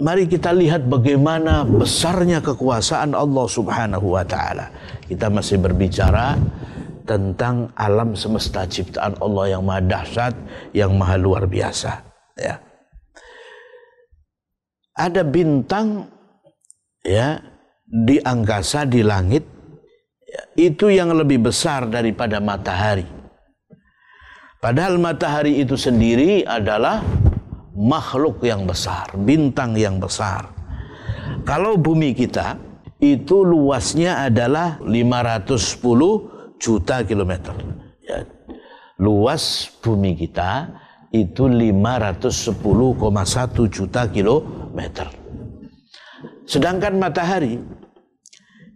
mari kita lihat bagaimana besarnya kekuasaan Allah Subhanahu wa taala. Kita masih berbicara tentang alam semesta ciptaan Allah yang maha dahsyat, yang maha luar biasa, ya. Ada bintang ya di angkasa di langit ya, itu yang lebih besar daripada matahari. Padahal matahari itu sendiri adalah makhluk yang besar, bintang yang besar. Kalau bumi kita itu luasnya adalah 510 juta kilometer. Ya. Luas bumi kita itu 510,1 juta kilometer. Sedangkan matahari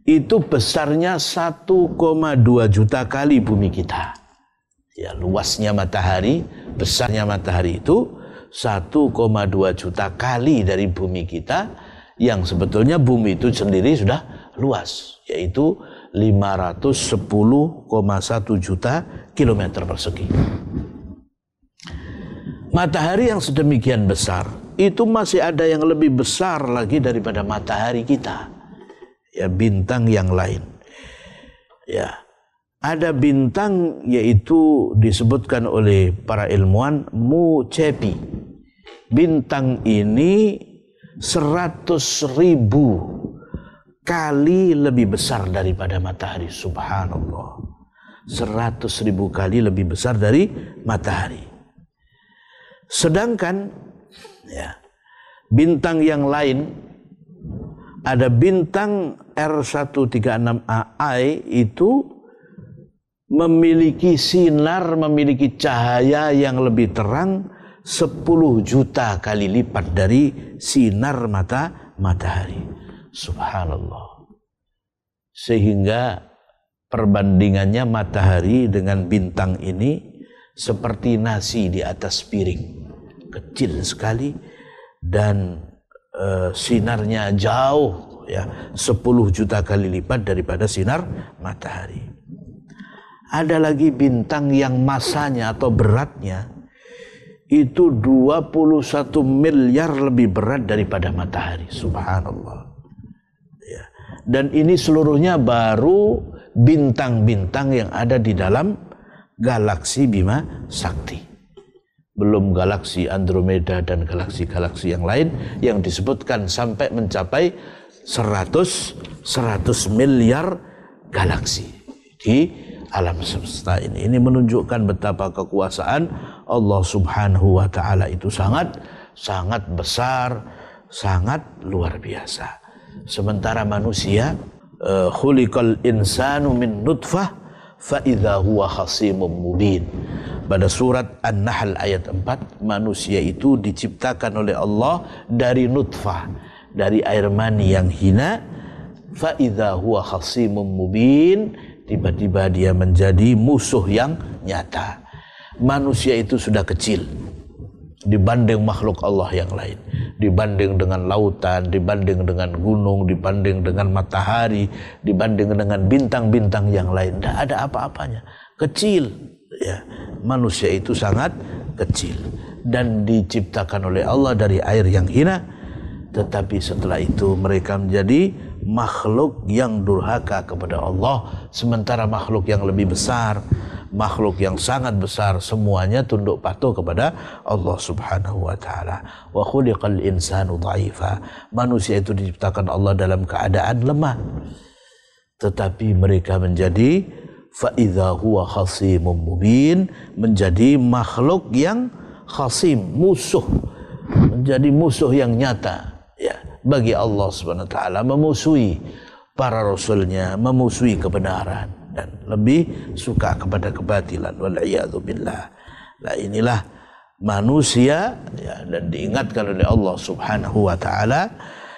itu besarnya 1,2 juta kali bumi kita. Ya, luasnya matahari, besarnya matahari itu 1,2 juta kali dari bumi kita yang sebetulnya bumi itu sendiri sudah luas yaitu 510,1 juta kilometer persegi. Matahari yang sedemikian besar itu masih ada yang lebih besar lagi daripada matahari kita. Ya bintang yang lain. Ya. Ada bintang yaitu disebutkan oleh para ilmuwan Mu Mucepi bintang ini seratus ribu kali lebih besar daripada matahari. Subhanallah. Seratus ribu kali lebih besar dari matahari. Sedangkan ya, bintang yang lain ada bintang R136AI itu memiliki sinar, memiliki cahaya yang lebih terang 10 juta kali lipat dari sinar mata matahari. Subhanallah. Sehingga perbandingannya matahari dengan bintang ini seperti nasi di atas piring. Kecil sekali dan e, sinarnya jauh ya 10 juta kali lipat daripada sinar matahari. Ada lagi bintang yang masanya atau beratnya itu 21 miliar lebih berat daripada matahari. Subhanallah. Ya. Dan ini seluruhnya baru bintang-bintang yang ada di dalam galaksi Bima Sakti. Belum galaksi Andromeda dan galaksi-galaksi yang lain yang disebutkan sampai mencapai 100 100 miliar galaksi di alam semesta ini. Ini menunjukkan betapa kekuasaan Allah Subhanahu wa taala itu sangat sangat besar, sangat luar biasa. Sementara manusia eh, khuliqal insanu min nutfah fa idza huwa khasimum mubin. Pada surat An-Nahl ayat 4, manusia itu diciptakan oleh Allah dari nutfah, dari air mani yang hina fa idza huwa khasimum mubin tiba-tiba dia menjadi musuh yang nyata. Manusia itu sudah kecil dibanding makhluk Allah yang lain, dibanding dengan lautan, dibanding dengan gunung, dibanding dengan matahari, dibanding dengan bintang-bintang yang lain. Tidak ada apa-apanya. Kecil ya. Manusia itu sangat kecil dan diciptakan oleh Allah dari air yang hina tetapi setelah itu mereka menjadi makhluk yang durhaka kepada Allah sementara makhluk yang lebih besar makhluk yang sangat besar semuanya tunduk patuh kepada Allah Subhanahu wa taala. Wa khuliqal insanu dhaifa. Manusia itu diciptakan Allah dalam keadaan lemah. Tetapi mereka menjadi fa idza huwa khasimum mubin, menjadi makhluk yang khasim, musuh. Menjadi musuh yang nyata, ya bagi Allah Subhanahu wa taala memusuhi para rasulnya, memusuhi kebenaran dan lebih suka kepada kebatilan wal billah. Nah inilah manusia ya, dan diingatkan oleh Allah Subhanahu wa taala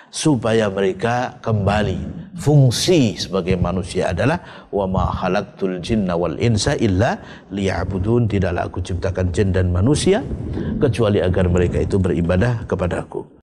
supaya mereka kembali fungsi sebagai manusia adalah wa ma khalaqtul jinna wal insa illa liya'budun tidaklah aku ciptakan jin dan manusia kecuali agar mereka itu beribadah kepadaku